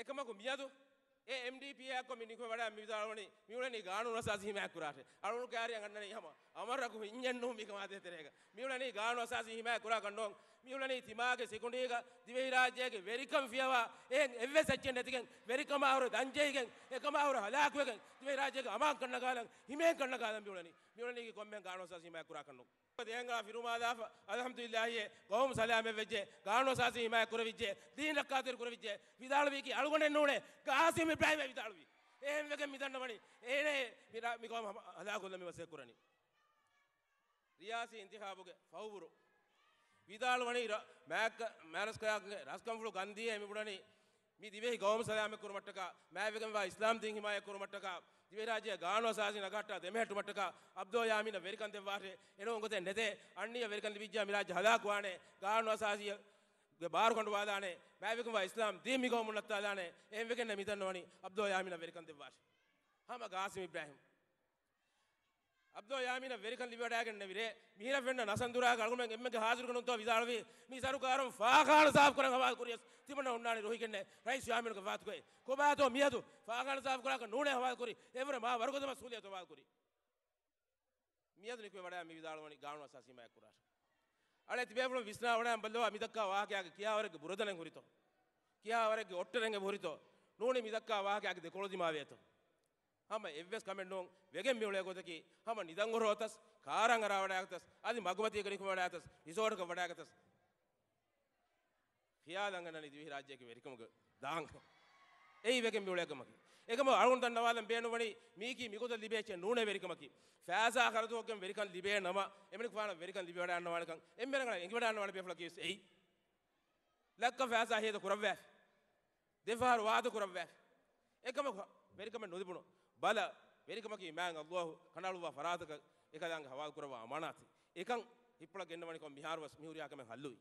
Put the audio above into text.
එකමකු මියදු MDPයක් මිනික වඩ මිතාවන මියලනි ගානු රසාසීමයක් කරාට අරුණු කාරය ගන්නන හම අමරකු ඉංජන් නූමික මාතතරයක මියලනි ගානු රසාසීමයක් කරා කන්නොන් මියුලනේ තිමාගේ සිකුණේක දිවහි රාජ්‍යයේ වෙරිකම් ෆියවා එහෙන් එව්වේ සැච්චෙන් නැතිකෙන් වෙරිකම ආවර දංජේගෙන් එකම ආවර හලාකුවෙන් දිවහි රාජ්‍යයේ අමාන් කරන කාලම් හිමෙන් කරන කාලම් මියුලනේ මියුලනේ කොම්මෙන් ගානෝසා සීමා කුරා කරනෝ ದೇಂಗಳ ಫಿರುಮಾದಾ ಅಲ್ಹಮ್ದುಲಿಲ್ಲಾಹಿ ಗೋಮ್ ಸಲಾಮೆ ವೆಜ್ಜೆ ಗಾಣೋ ಸಾಸಿ ಹಿಮಾಯ ಕುರವಿಜ್ಜೆ ದೀನ ಕಾತಿರ್ ಕುರವಿಜ್ಜೆ ವಿದಾಳುವಿಕಿ ಅಳುಗೊಂಡೆ ನೋಡೆ ಕಾಸಿಮ್ ಇಬ್ರಾಹಿಮ ವಿದಾಳುವಿ ಏನ್ ವೆಗೆ ಮಿದಂಡ ಮಣಿ ಏನೇ ಮಿರಾ ಮಿಗೋಮ್ ಹದಾಗುಲ್ಲ ಮಿವಸೆ ಕುರನಿ ರಿಯಾಸಿ ಇಂತಿಹಾಬುಗೆ ಫೌಬುರು විදාලවනි මෑක මෑනස්කයාක රස්කම්පුළු ගන්දිය එමිපුඩනි මේ දිවෙහි ගෞම සදයාම කුරුමට්ටක මෑවකමවා ඉස්ලාම් දින් හිමාය කුරුමට්ටක දිවරාජය ගානෝ සාසි නගට්ට දෙමහට මට්ටක අබ්දෝ යාමින වෙරිකන් දෙවාරේ එනෝ උගතේ නැතේ අන්නිය වෙරිකන් විජ්ජා මිලාජ හදා කුවානේ ගානෝ සාසිය ಬಾರು ಕೊಂಡು ವಾದಾನೆ ಮ್ಯಾವಿಕುವ ಇಸ್ಲಾಂ ದೀಮಿಗೋ ಮುನ್ನತ್ತಾದಾನೆ ಏನ್ ಬೇಕೆನ್ನ ಮಿತನ್ನೋಣಿ ಅಬ್ದೋ ಯಾಮಿನ ವೆರಿಕಂತಿವಾಶ್ ಹಮ ಗಾಸಿಮ್ ಇಬ್ರಾಹಿಂ අබ්දෝ යාමින වෙරිකන් ලිබඩාගෙන නවිරේ මීර වෙන්න නසන්දුරා ගල්ගුම එම්මගේ හාසිරුකන උන්තෝ විදාරවි මී සරුකාරම් ෆාකාල සාෆ් කරන් හවා කුරියස් තිමන උන්නානි රොහිකන්නේ රයිස් යාමිනක වාත් කොයි කොබාතෝ මියතු ෆාකාල සාෆ් කරක නූනේ හවා කුරි එවර මා වර්ගදම සූලියතෝ වා කුරි මියතු නිකුවේ වඩා මී විදාලවනි ගාණු අසසීමයක් කුරාට අලේ තිබේපුල විස්නා වඩා බල්ලවා මිදක්කා වාහකයාගේ කියාවරගේ බුරදනෙන් හුරිතෝ කියාවරගේ ඔට්ටරෙන්ගේ හුරිතෝ නූනේ මිදක්කා වාහකයාගේ දෙකොළදිමා වේතෝ ಹಮ ಎವ್ವೆಸ್ ಕಮೆಂಡೋಂಗ್ ವೆಗೆ ಮಿವಳೆ ಗೊದಕಿ ಹಮ ನಿದಂಗುರ ಹೋತಸ್ ಕಾರಂಗರ ವಡಾಗತಸ್ ಅದಿ ಮಗುಮತಿ ಗಣಿಕ ವಡಾಗತಸ್ ರಿಸೋರ್ಟ್ ಕ ವಡಾಗತಸ್ ಖಿಯಾದಂಗನಲ್ಲಿ ದಿವಿ ರಾಜ್ಯಕ್ಕೆ ವೆರಿಕಮಗ ದಾಂಗ್ ඒයි වෙකෙන් මිවලකමකි එකම අරුන් දන්නවාලම් බේනවනි මීකි මිකුද ලිබේච නූණ වෙරිකමකි ෆෑසා කරතුවකෙන් වෙරිකන් ලිබේ නම එමෙනි කවාන වෙරිකන් ලිබේ වඩන්න වලකන් එම්බෙනගල එංගි වඩන්න වල බේෆල කිස් ඒයි ලක්ක ෆෑසා හේද කරවෑ දෙවහර වාද කරවෑ එකම වෙරිකම නොදිබුණෝ බල වෙරිකමකි මෑන් අල්ලාහ් කණාලුවා ෆරාතක එකලංග හවල් කරවා අමානති එකන් හිප්පල ගෙන්නවනි කො මිහාරවස් මිහුරියාකම හල්ලුයි